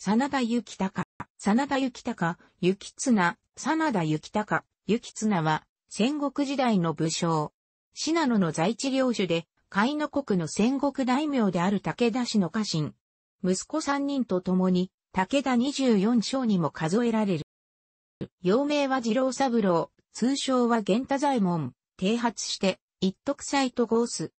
真田幸高、真田幸高、幸綱、真田幸高、幸綱は、戦国時代の武将。信濃の在地領主で、海の国の戦国大名である武田氏の家臣。息子三人と共に、武田二十四将にも数えられる。幼名は二郎三郎、通称は玄太左衛門、提発して、一徳斎と合す。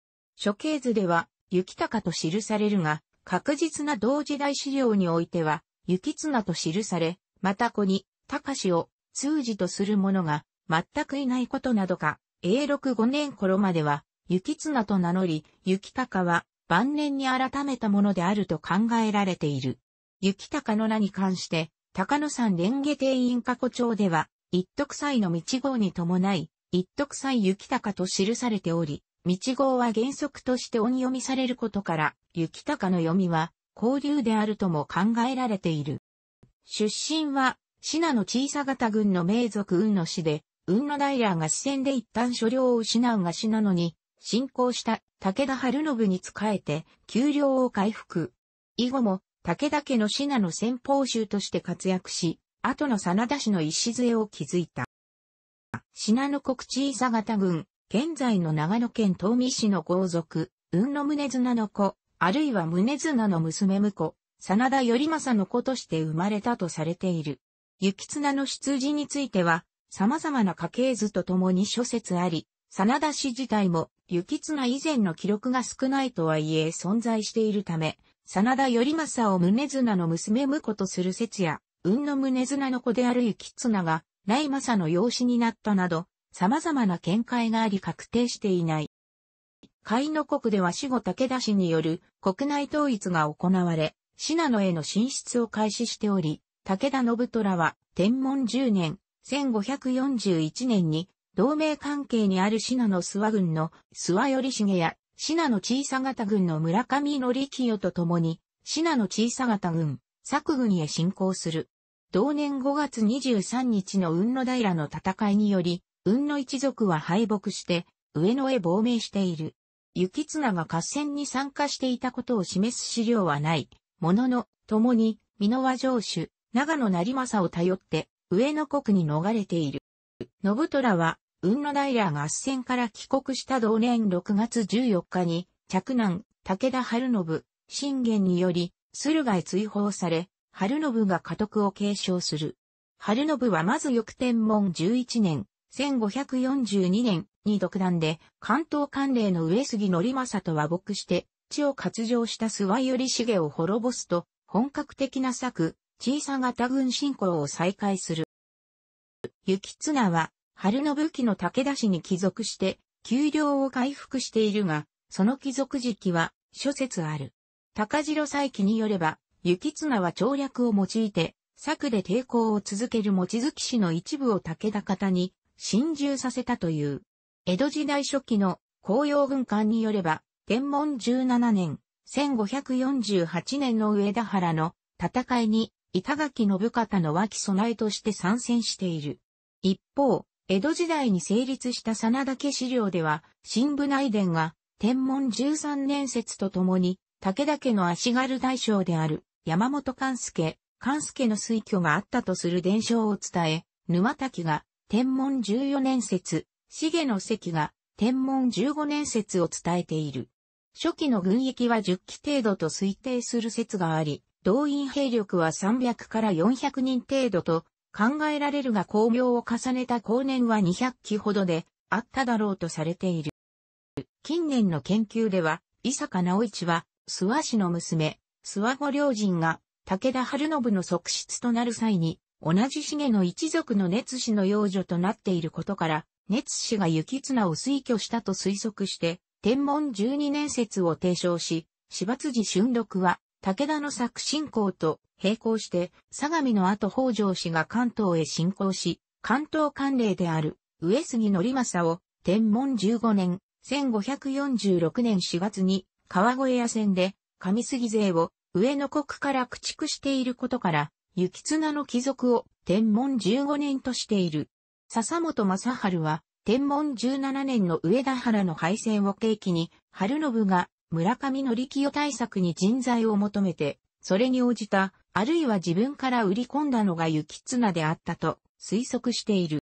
処刑図では、幸高と記されるが、確実な同時代資料においては、雪綱と記され、また子に、隆を、通じとする者が、全くいないことなどか、永禄5年頃までは、雪綱と名乗り、雪高は、晩年に改めたものであると考えられている。雪高の名に関して、高野山蓮華庭院過去帳では、一徳祭の道号に伴い、一徳祭雪高と記されており、道号は原則として音読みされることから、雪高の読みは、交流であるとも考えられている。出身は、信濃小さ型軍の名族雲の氏で、雲野平が視線で一旦所領を失うがなのに、進行した武田春信に仕えて、給料を回復。以後も、武田家の信濃先方衆として活躍し、後の真田氏の礎を築いた。信濃国小さ型軍、現在の長野県東美市の豪族、雲野宗綱の子、あるいは宗綱の娘婿、真田頼政の子として生まれたとされている。雪綱の出自については、様々な家系図とともに諸説あり、真田氏自体も、雪綱以前の記録が少ないとはいえ存在しているため、真田頼政を宗綱の娘婿とする説や、雲の宗綱の子である雪綱が、内政の養子になったなど、様々な見解があり確定していない。海の国では死後武田氏による国内統一が行われ、信濃への進出を開始しており、武田信虎は天文10年、1541年に同盟関係にある信濃諏訪軍の諏訪頼重や信濃小佐型軍の村上則清と共に、信濃小佐型軍、佐久軍へ進行する。同年5月23日の雲野平の戦いにより、雲の一族は敗北して、上野へ亡命している。雪綱が合戦に参加していたことを示す資料はない。ものの、共に、美濃和城主、長野成政を頼って、上野国に逃れている。信虎は、雲の平が合戦から帰国した同年6月14日に、嫡男、武田春信、信玄により、駿河へ追放され、春信が家督を継承する。春信はまず翌天文11年、1542年に独断で関東関連の上杉則政と和睦して、地を割上した諏訪頼重を滅ぼすと、本格的な策、小さ型軍侵攻を再開する。雪綱は、春の武器の武田氏に帰属して、給料を回復しているが、その帰属時期は諸説ある。高城再起によれば、雪綱は調略を用いて、策で抵抗を続ける持月氏の一部を武田方に侵入させたという。江戸時代初期の紅葉軍艦によれば、天文17年、1548年の上田原の戦いに板垣信方の脇備えとして参戦している。一方、江戸時代に成立した真田家資料では、新部内伝が天文13年説とともに、武田家の足軽大将である山本勘助、勘助の推挙があったとする伝承を伝え、沼滝が天文14年説、重野関が天文15年説を伝えている。初期の軍役は10機程度と推定する説があり、動員兵力は300から400人程度と考えられるが工業を重ねた後年は200機ほどであっただろうとされている。近年の研究では、伊坂直一は、諏訪氏の娘、諏訪後良人が武田春信の側室となる際に、同じ重の一族の熱氏の養女となっていることから、熱氏が雪綱を推挙したと推測して、天文十二年説を提唱し、芝辻春六は、武田の作進行と並行して、相模の後北条氏が関東へ進行し、関東官令である上杉則政を天文十五年、1546年4月に川越屋線で上杉勢を上野国から駆逐していることから、雪綱の貴族を天文15年としている。笹本正春は、天文17年の上田原の敗戦を契機に、春信が村上の清対策に人材を求めて、それに応じた、あるいは自分から売り込んだのが雪綱であったと推測している。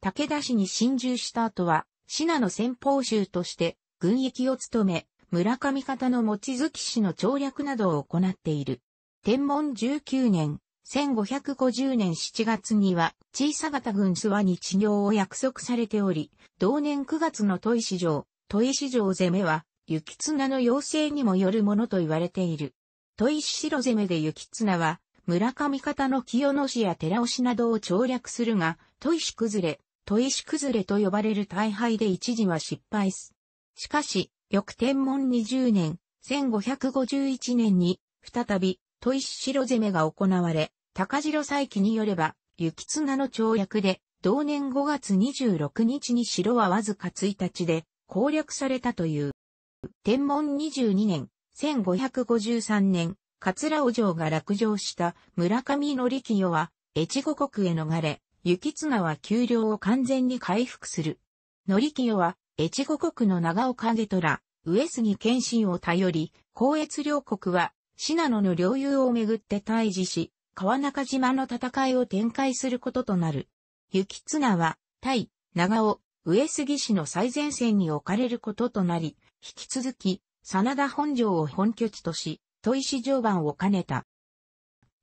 武田氏に侵入した後は、信濃先鋒衆として軍役を務め、村上方の持月氏の調略などを行っている。天文19年、1550年7月には、小さ型軍諏訪に治療を約束されており、同年9月の都井市場、都井市場攻めは、雪綱の要請にもよるものと言われている。都井市城攻めで雪綱は、村上方の清野市や寺尾市などを調略するが、都石崩れ、都石崩れと呼ばれる大敗で一時は失敗す。しかし、翌天文20年、1551年に、再び、砥石城攻めが行われ、高城再起によれば、雪綱の跳躍で、同年5月26日に城はわずか1日で攻略されたという。天文22年、1553年、桂尾城が落城した村上則清は、越後国へ逃れ、雪綱は丘陵を完全に回復する。則清は、越後国の長岡と虎、上杉謙信を頼り、光越両国は信濃の領有をめぐって退治し、川中島の戦いを展開することとなる。雪綱は、対、長尾、上杉氏の最前線に置かれることとなり、引き続き、真田本城を本拠地とし、砥石城番を兼ねた。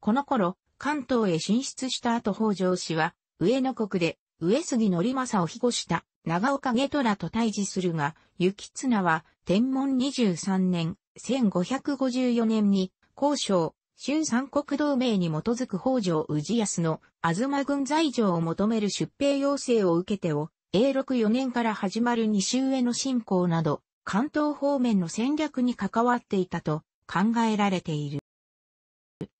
この頃、関東へ進出した後北条氏は、上野国で、上杉則政を庇護した長岡下虎と対峙するが、雪綱は、天文23年、1554年に、交渉、春三国同盟に基づく北条氏康の、東軍在場を求める出兵要請を受けてを、永禄4年から始まる西上の進行など、関東方面の戦略に関わっていたと考えられている。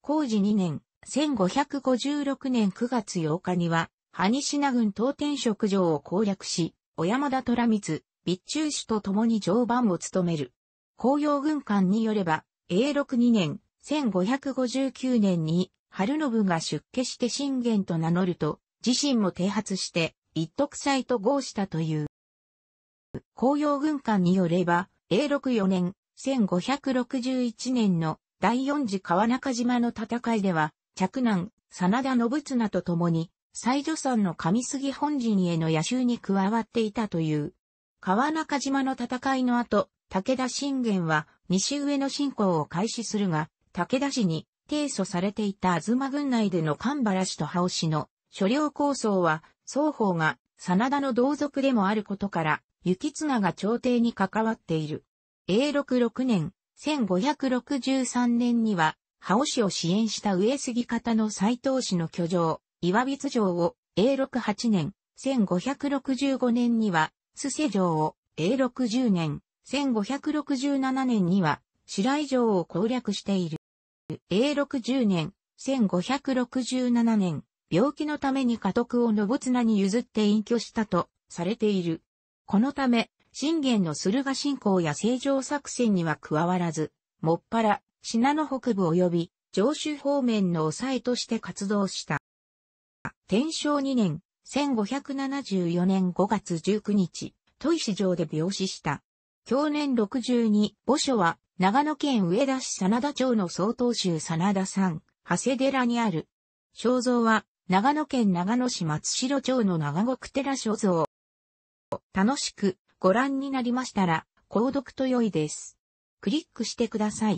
工事2年、1556年9月8日には、羽品軍東天職城を攻略し、小山田虎光、備中主と共に常磐を務める。紅葉軍艦によれば、永禄2年、1559年に、春信が出家して信玄と名乗ると、自身も提発して、一徳祭と合したという。紅葉軍艦によれば、永禄4年、1561年の第四次川中島の戦いでは、着南、真田信綱と共に、西女山の上杉本陣への野襲に加わっていたという。川中島の戦いの後、武田信玄は西上の進行を開始するが、武田氏に提訴されていた東軍内での神原氏と羽尾氏の所領構想は、双方が真田の同族でもあることから、行綱が朝廷に関わっている。永禄6年、1563年には、羽尾氏を支援した上杉方の斎藤氏の居城、岩筆城を、永禄8年、1565年には、須瀬城を、永禄10年、1567年には白井城を攻略している。永禄10年、1567年、病気のために家督を信綱に譲って隠居したとされている。このため、信玄の駿河侵攻や正常作戦には加わらず、もっぱら、品の北部及び上州方面の抑えとして活動した。天正2年、1574年5月19日、都石城で病死した。享年62、墓所は、長野県上田市真田町の総統州真田山、長谷寺にある。肖像は、長野県長野市松代町の長国寺肖像。楽しくご覧になりましたら、購読と良いです。クリックしてください。